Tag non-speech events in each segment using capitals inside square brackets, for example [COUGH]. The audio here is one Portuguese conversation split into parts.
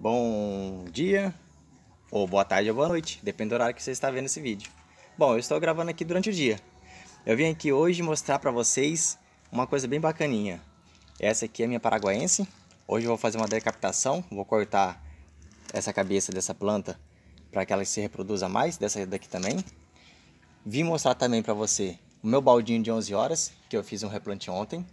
Bom dia, ou boa tarde ou boa noite, depende do horário que você está vendo esse vídeo. Bom, eu estou gravando aqui durante o dia. Eu vim aqui hoje mostrar para vocês uma coisa bem bacaninha. Essa aqui é minha paraguaense. Hoje eu vou fazer uma decapitação, vou cortar essa cabeça dessa planta para que ela se reproduza mais, dessa daqui também. Vim mostrar também para você o meu baldinho de 11 horas, que eu fiz um replante ontem.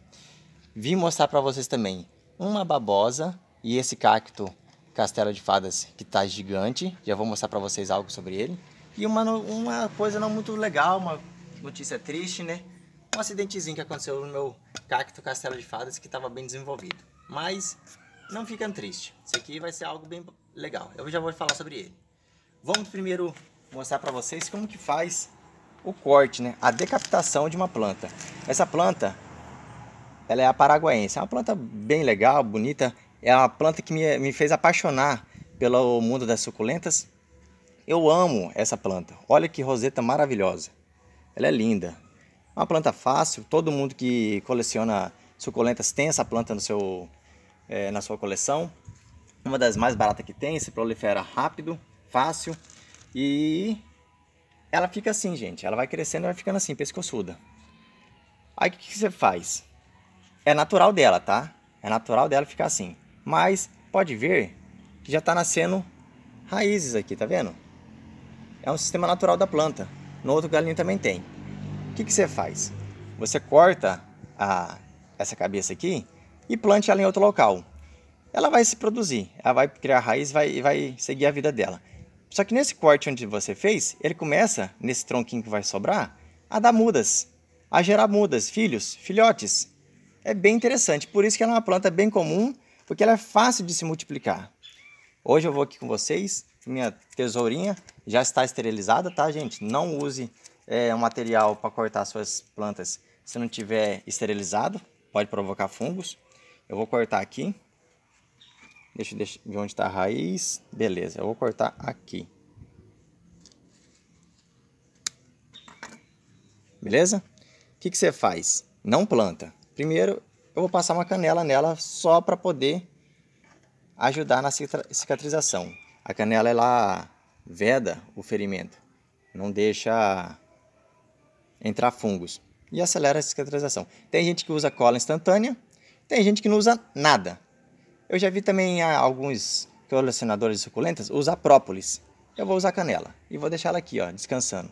Vim mostrar para vocês também uma babosa e esse cacto Castelo de Fadas que está gigante. Já vou mostrar para vocês algo sobre ele. E uma, uma coisa não muito legal, uma notícia triste, né? Um acidentezinho que aconteceu no meu cacto Castelo de Fadas que estava bem desenvolvido. Mas não ficam tristes. Isso aqui vai ser algo bem legal. Eu já vou falar sobre ele. Vamos primeiro mostrar para vocês como que faz o corte, né? A decapitação de uma planta. Essa planta, ela é a paraguaense. É uma planta bem legal, bonita é uma planta que me, me fez apaixonar pelo mundo das suculentas. Eu amo essa planta. Olha que roseta maravilhosa. Ela é linda. É uma planta fácil. Todo mundo que coleciona suculentas tem essa planta no seu, é, na sua coleção. Uma das mais baratas que tem. Se prolifera rápido, fácil. E ela fica assim, gente. Ela vai crescendo e vai ficando assim, pescoçuda. Aí o que, que você faz? É natural dela, tá? É natural dela ficar assim. Mas pode ver que já está nascendo raízes aqui, tá vendo? É um sistema natural da planta. No outro galinho também tem. O que, que você faz? Você corta a, essa cabeça aqui e plante ela em outro local. Ela vai se produzir, ela vai criar raiz e vai, vai seguir a vida dela. Só que nesse corte onde você fez, ele começa, nesse tronquinho que vai sobrar, a dar mudas, a gerar mudas, filhos, filhotes. É bem interessante, por isso que ela é uma planta bem comum porque ela é fácil de se multiplicar. Hoje eu vou aqui com vocês, minha tesourinha já está esterilizada, tá, gente? Não use é, um material para cortar suas plantas se não tiver esterilizado, pode provocar fungos. Eu vou cortar aqui. Deixa, deixa eu ver onde está a raiz. Beleza, eu vou cortar aqui. Beleza? O que, que você faz? Não planta. Primeiro, eu vou passar uma canela nela só para poder ajudar na cicatrização. A canela ela veda o ferimento, não deixa entrar fungos e acelera a cicatrização. Tem gente que usa cola instantânea, tem gente que não usa nada. Eu já vi também ah, alguns colecionadores de suculentas usar própolis. Eu vou usar canela e vou deixar ela aqui, ó, descansando.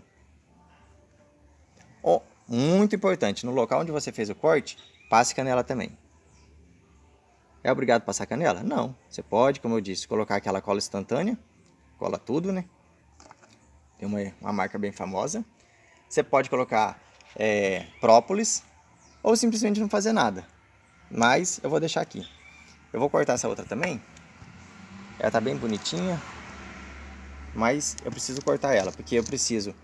Oh, muito importante, no local onde você fez o corte, Passe canela também. É obrigado a passar canela? Não. Você pode, como eu disse, colocar aquela cola instantânea. Cola tudo, né? Tem uma, uma marca bem famosa. Você pode colocar é, própolis ou simplesmente não fazer nada. Mas eu vou deixar aqui. Eu vou cortar essa outra também. Ela tá bem bonitinha. Mas eu preciso cortar ela, porque eu preciso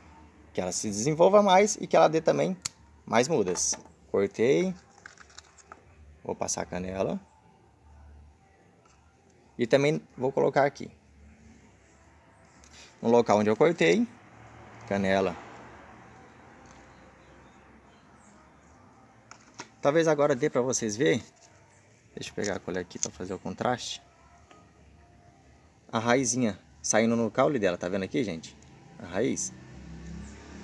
que ela se desenvolva mais e que ela dê também mais mudas. Cortei. Vou passar a canela. E também vou colocar aqui. No local onde eu cortei, canela. Talvez agora dê para vocês verem. Deixa eu pegar a colher aqui para fazer o contraste. A raizinha saindo no caule dela, tá vendo aqui, gente? A raiz.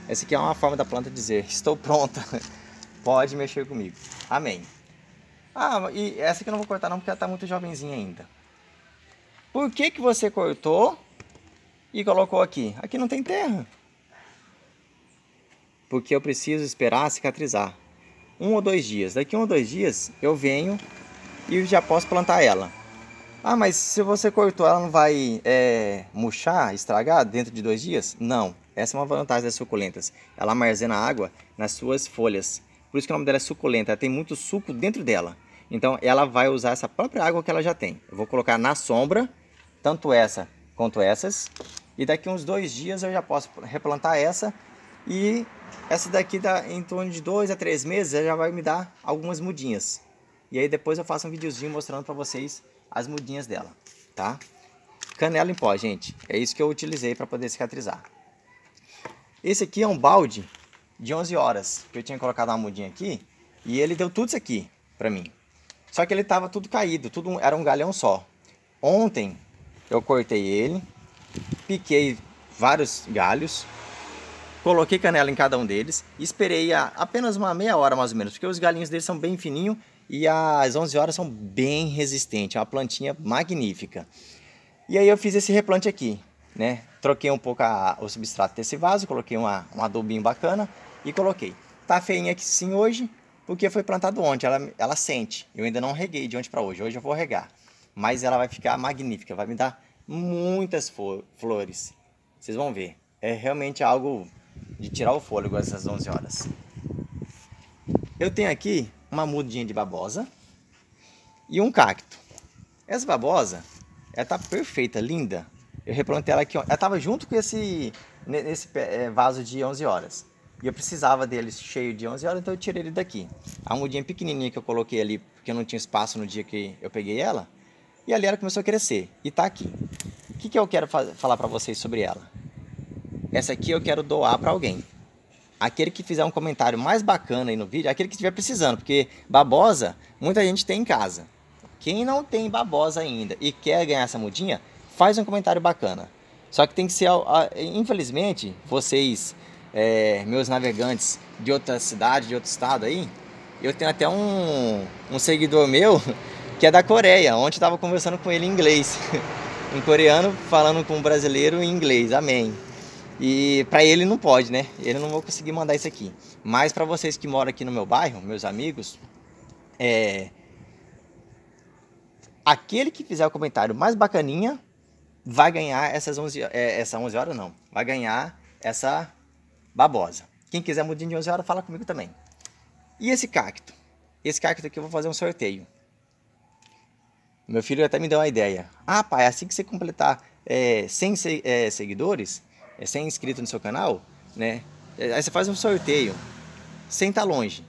Essa aqui é uma forma da planta dizer, estou pronta, [LAUGHS] pode mexer comigo. Amém. Ah, e essa que eu não vou cortar não, porque ela está muito jovenzinha ainda. Por que que você cortou e colocou aqui? Aqui não tem terra. Porque eu preciso esperar cicatrizar. Um ou dois dias. Daqui um ou dois dias eu venho e já posso plantar ela. Ah, mas se você cortou, ela não vai é, murchar, estragar dentro de dois dias? Não. Essa é uma vantagem das suculentas. Ela armazena água nas suas folhas. Por isso que o nome dela é suculenta. Ela tem muito suco dentro dela. Então ela vai usar essa própria água que ela já tem. Eu vou colocar na sombra, tanto essa quanto essas. E daqui uns dois dias eu já posso replantar essa. E essa daqui dá em torno de dois a três meses, ela já vai me dar algumas mudinhas. E aí depois eu faço um videozinho mostrando para vocês as mudinhas dela, tá? Canela em pó, gente. É isso que eu utilizei para poder cicatrizar. Esse aqui é um balde de 11 horas, que eu tinha colocado uma mudinha aqui. E ele deu tudo isso aqui para mim. Só que ele estava tudo caído, tudo era um galhão só. Ontem eu cortei ele, piquei vários galhos, coloquei canela em cada um deles, esperei a, apenas uma meia hora mais ou menos, porque os galhinhos deles são bem fininhos e as 11 horas são bem resistentes, é uma plantinha magnífica. E aí eu fiz esse replante aqui, né? Troquei um pouco a, o substrato desse vaso, coloquei uma, um adubinho bacana e coloquei. Tá feinha aqui sim hoje, porque foi plantado ontem, ela, ela sente. Eu ainda não reguei de ontem para hoje, hoje eu vou regar. Mas ela vai ficar magnífica, vai me dar muitas flores. Vocês vão ver. É realmente algo de tirar o fôlego às 11 horas. Eu tenho aqui uma mudinha de babosa e um cacto. Essa babosa, ela tá perfeita, linda. Eu replantei ela aqui, ela estava junto com esse nesse eh, vaso de 11 horas. E eu precisava dele cheio de 11 horas, então eu tirei ele daqui. A mudinha pequenininha que eu coloquei ali, porque eu não tinha espaço no dia que eu peguei ela, e ali ela começou a crescer e está aqui. O que, que eu quero falar para vocês sobre ela? Essa aqui eu quero doar para alguém. Aquele que fizer um comentário mais bacana aí no vídeo, aquele que estiver precisando, porque babosa muita gente tem em casa. Quem não tem babosa ainda e quer ganhar essa mudinha, faz um comentário bacana. Só que tem que ser, infelizmente, vocês é, meus navegantes de outra cidade, de outro estado aí, eu tenho até um, um seguidor meu [LAUGHS] que é da Coreia. Ontem estava conversando com ele em inglês. Um [LAUGHS] coreano falando com um brasileiro em inglês. Amém. E para ele não pode, né? Ele não vou conseguir mandar isso aqui. Mas para vocês que moram aqui no meu bairro, meus amigos, é aquele que fizer o comentário mais bacaninha vai ganhar essas 11 é, essa 11 horas não, vai ganhar essa Babosa. Quem quiser mudinho de 11 horas, fala comigo também. E esse cacto? Esse cacto aqui eu vou fazer um sorteio. Meu filho até me deu uma ideia. Ah, pai, assim que você completar é, 100 se, é, seguidores, é, 100 inscritos no seu canal, né? É, aí você faz um sorteio. Sem estar tá longe.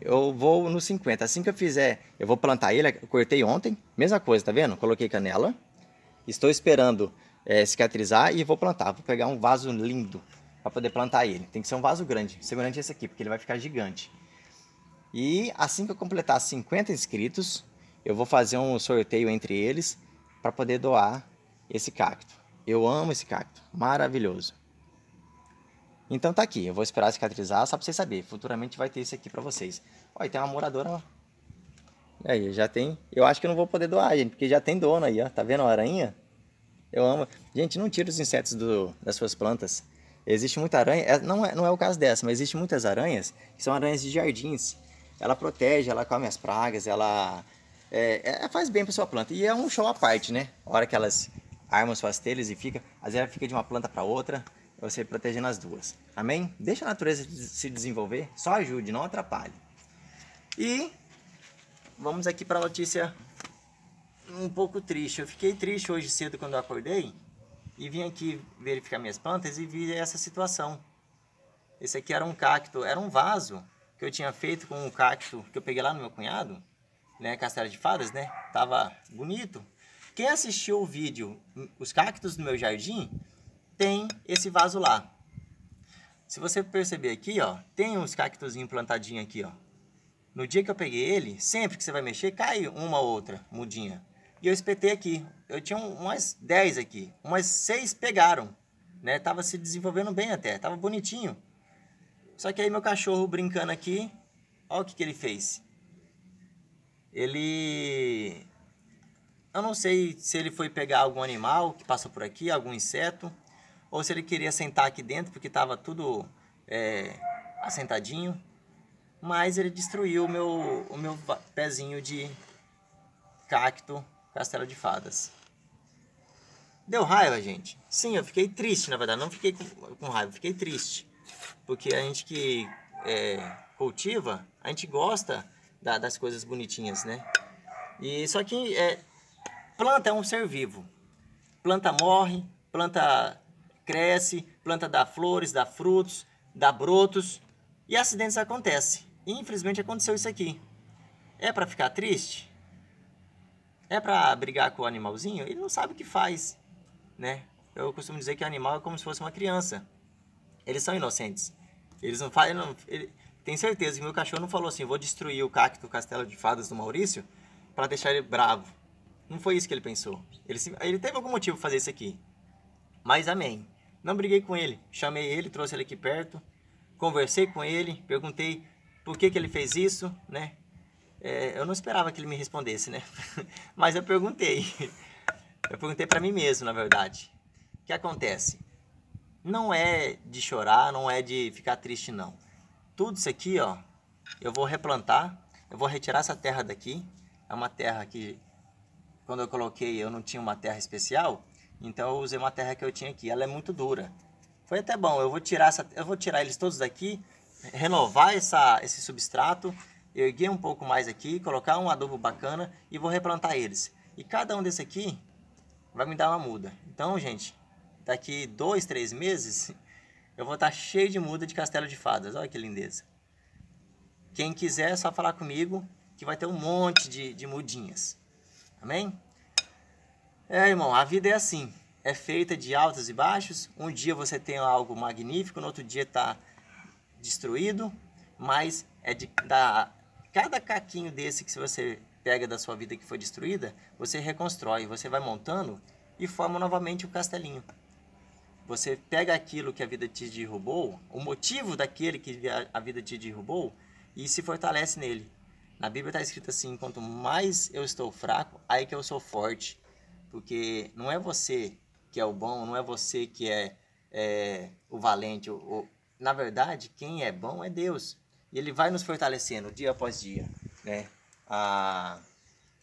Eu vou nos 50. Assim que eu fizer, eu vou plantar ele. Eu cortei ontem. Mesma coisa, tá vendo? Coloquei canela. Estou esperando é, cicatrizar e vou plantar. Vou pegar um vaso lindo para poder plantar ele. Tem que ser um vaso grande, segurante é esse aqui, porque ele vai ficar gigante. E assim que eu completar 50 inscritos, eu vou fazer um sorteio entre eles para poder doar esse cacto. Eu amo esse cacto, maravilhoso. Então tá aqui, eu vou esperar cicatrizar, só para vocês saberem. Futuramente vai ter isso aqui para vocês. Olha, tem uma moradora, lá. aí, já tem... Eu acho que eu não vou poder doar, gente, porque já tem dono aí, ó. Tá vendo a aranha? Eu amo. Gente, não tira os insetos do, das suas plantas. Existe muita aranha, é, não, é, não é o caso dessa, mas existe muitas aranhas que são aranhas de jardins. Ela protege, ela come as pragas, ela é, é, faz bem para sua planta. E é um show à parte, né? A hora que elas armam suas telhas e fica, às vezes ela fica de uma planta para outra, você protegendo as duas. Amém? Deixa a natureza se desenvolver, só ajude, não atrapalhe. E vamos aqui para a notícia um pouco triste. Eu fiquei triste hoje cedo quando eu acordei, e vim aqui verificar minhas plantas e vi essa situação. Esse aqui era um cacto, era um vaso que eu tinha feito com um cacto que eu peguei lá no meu cunhado, né, castelo de fadas, né? Tava bonito. Quem assistiu o vídeo Os cactos do meu jardim tem esse vaso lá. Se você perceber aqui, ó, tem uns cactos plantadinhos aqui, ó. No dia que eu peguei ele, sempre que você vai mexer, cai uma ou outra mudinha. E eu espetei aqui. Eu tinha umas 10 aqui. Umas 6 pegaram. Né? Tava se desenvolvendo bem até. Tava bonitinho. Só que aí meu cachorro brincando aqui. Olha o que, que ele fez. Ele... Eu não sei se ele foi pegar algum animal que passou por aqui, algum inseto. Ou se ele queria sentar aqui dentro porque tava tudo é, assentadinho. Mas ele destruiu o meu, o meu pezinho de cacto Castelo de Fadas. Deu raiva, gente. Sim, eu fiquei triste, na verdade. Não fiquei com, com raiva, fiquei triste. Porque a gente que é, cultiva, a gente gosta da, das coisas bonitinhas, né? E só que é, planta é um ser vivo. Planta morre, planta cresce, planta dá flores, dá frutos, dá brotos e acidentes acontecem. E, infelizmente aconteceu isso aqui. É para ficar triste? é para brigar com o animalzinho, ele não sabe o que faz, né? Eu costumo dizer que animal é como se fosse uma criança. Eles são inocentes. Eles não fazem... Não, ele, tem certeza que meu cachorro não falou assim, vou destruir o cacto Castelo de Fadas do Maurício para deixar ele bravo. Não foi isso que ele pensou. Ele, ele teve algum motivo para fazer isso aqui. Mas amém. Não briguei com ele. Chamei ele, trouxe ele aqui perto. Conversei com ele, perguntei por que, que ele fez isso, né? É, eu não esperava que ele me respondesse, né? [LAUGHS] Mas eu perguntei. Eu perguntei para mim mesmo, na verdade. O que acontece? Não é de chorar, não é de ficar triste, não. Tudo isso aqui, ó, eu vou replantar, eu vou retirar essa terra daqui. É uma terra que, quando eu coloquei, eu não tinha uma terra especial, então eu usei uma terra que eu tinha aqui. Ela é muito dura. Foi até bom, eu vou tirar, essa, eu vou tirar eles todos daqui, renovar essa, esse substrato, erguer um pouco mais aqui, colocar um adubo bacana e vou replantar eles. E cada um desse aqui vai me dar uma muda. Então, gente, daqui dois, três meses, [LAUGHS] eu vou estar cheio de muda de castelo de fadas. Olha que lindeza. Quem quiser, é só falar comigo que vai ter um monte de, de mudinhas. Amém? É, irmão, a vida é assim. É feita de altos e baixos. Um dia você tem algo magnífico, no outro dia está destruído. Mas é de, da Cada caquinho desse que você pega da sua vida que foi destruída, você reconstrói, você vai montando e forma novamente o castelinho. Você pega aquilo que a vida te derrubou, o motivo daquele que a vida te derrubou, e se fortalece nele. Na Bíblia está escrito assim: quanto mais eu estou fraco, aí que eu sou forte. Porque não é você que é o bom, não é você que é, é o valente. O, o, na verdade, quem é bom é Deus. E ele vai nos fortalecendo dia após dia, né? A,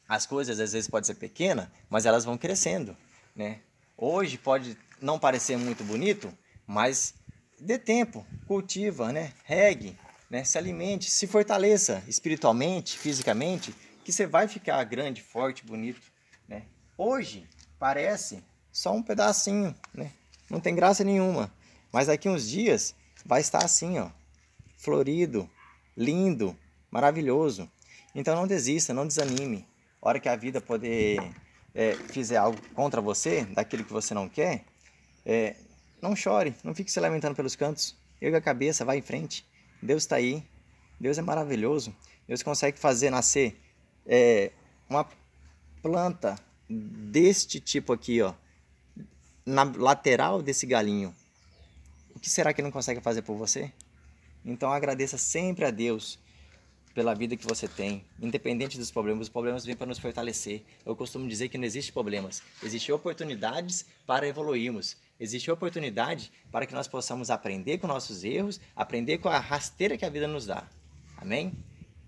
as coisas às vezes pode ser pequena, mas elas vão crescendo, né? Hoje pode não parecer muito bonito, mas dê tempo, cultiva, né? Regue, né? Se alimente, se fortaleça espiritualmente, fisicamente, que você vai ficar grande, forte, bonito, né? Hoje parece só um pedacinho, né? Não tem graça nenhuma, mas daqui uns dias vai estar assim, ó, florido, lindo, maravilhoso. Então não desista, não desanime. hora que a vida poder é, fizer algo contra você, daquilo que você não quer, é, não chore, não fique se lamentando pelos cantos. Erga a cabeça, vá em frente. Deus está aí. Deus é maravilhoso. Deus consegue fazer nascer é, uma planta deste tipo aqui, ó, na lateral desse galinho. O que será que não consegue fazer por você? Então agradeça sempre a Deus pela vida que você tem, independente dos problemas. Os problemas vêm para nos fortalecer. Eu costumo dizer que não existe problemas, existem oportunidades para evoluirmos. Existe oportunidade para que nós possamos aprender com nossos erros, aprender com a rasteira que a vida nos dá. Amém?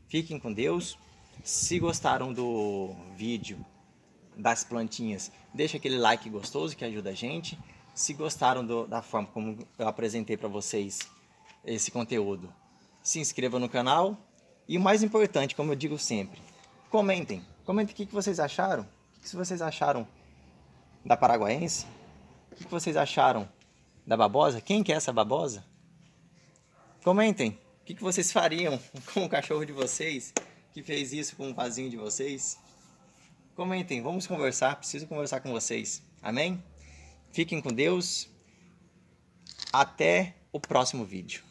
Fiquem com Deus. Se gostaram do vídeo das plantinhas, deixa aquele like gostoso que ajuda a gente. Se gostaram do, da forma como eu apresentei para vocês, esse conteúdo. Se inscreva no canal e o mais importante, como eu digo sempre, comentem. Comentem o que, que vocês acharam. O que, que vocês acharam da Paraguaense? O que, que vocês acharam da Babosa? Quem que é essa Babosa? Comentem. O que, que vocês fariam [LAUGHS] com o cachorro de vocês que fez isso com o vasinho de vocês? Comentem, vamos conversar, preciso conversar com vocês. Amém? Fiquem com Deus. Até o próximo vídeo.